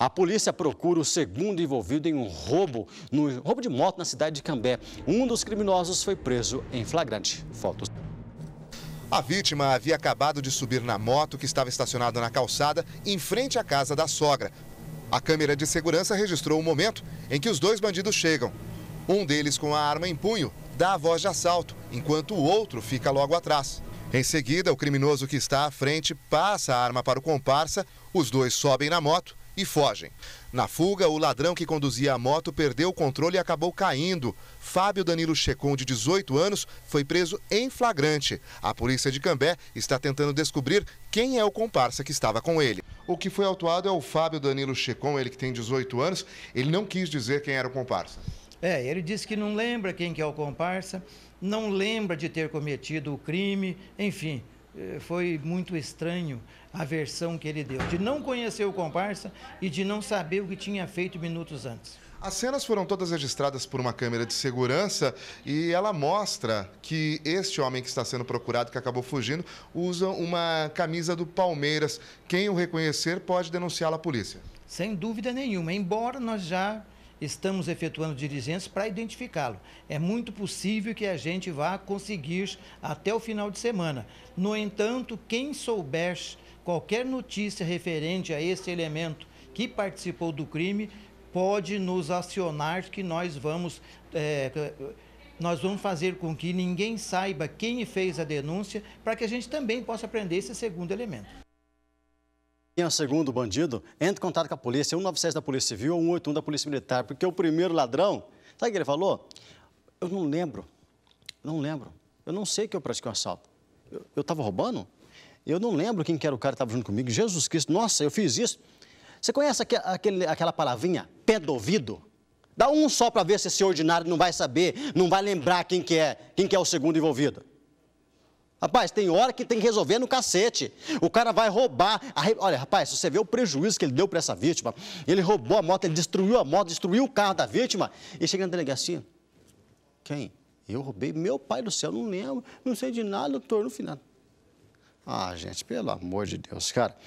A polícia procura o segundo envolvido em um roubo, no roubo de moto na cidade de Cambé. Um dos criminosos foi preso em flagrante. Fotos. A vítima havia acabado de subir na moto que estava estacionada na calçada, em frente à casa da sogra. A câmera de segurança registrou o momento em que os dois bandidos chegam. Um deles, com a arma em punho, dá a voz de assalto, enquanto o outro fica logo atrás. Em seguida, o criminoso que está à frente passa a arma para o comparsa, os dois sobem na moto e fogem. Na fuga, o ladrão que conduzia a moto perdeu o controle e acabou caindo. Fábio Danilo Checon, de 18 anos, foi preso em flagrante. A polícia de Cambé está tentando descobrir quem é o comparsa que estava com ele. O que foi autuado é o Fábio Danilo Checon, ele que tem 18 anos. Ele não quis dizer quem era o comparsa. É, ele disse que não lembra quem que é o comparsa, não lembra de ter cometido o crime, enfim, eh, foi muito estranho a versão que ele deu, de não conhecer o comparsa e de não saber o que tinha feito minutos antes. As cenas foram todas registradas por uma câmera de segurança e ela mostra que este homem que está sendo procurado, que acabou fugindo, usa uma camisa do Palmeiras. Quem o reconhecer pode denunciá lo à polícia. Sem dúvida nenhuma, embora nós já estamos efetuando diligências para identificá-lo. É muito possível que a gente vá conseguir até o final de semana. No entanto, quem souber qualquer notícia referente a esse elemento que participou do crime, pode nos acionar que nós vamos. É, nós vamos fazer com que ninguém saiba quem fez a denúncia, para que a gente também possa aprender esse segundo elemento quem é o segundo bandido, entre em contato com a polícia, 197 da Polícia Civil ou 181 da Polícia Militar, porque o primeiro ladrão, sabe o que ele falou? Eu não lembro, não lembro. Eu não sei que eu pratiquei um assalto. Eu estava roubando? Eu não lembro quem que era o cara que estava junto comigo. Jesus Cristo, nossa, eu fiz isso. Você conhece aquele, aquela palavrinha, pé do ouvido? Dá um só para ver se esse ordinário não vai saber, não vai lembrar quem que é, quem que é o segundo envolvido. Rapaz, tem hora que tem que resolver no cacete. O cara vai roubar. A... Olha, rapaz, se você vê o prejuízo que ele deu para essa vítima, ele roubou a moto, ele destruiu a moto, destruiu o carro da vítima e chega na delegacia. Quem? Eu roubei? Meu pai do céu, não lembro, não sei de nada, doutor, no final. Ah, gente, pelo amor de Deus, cara.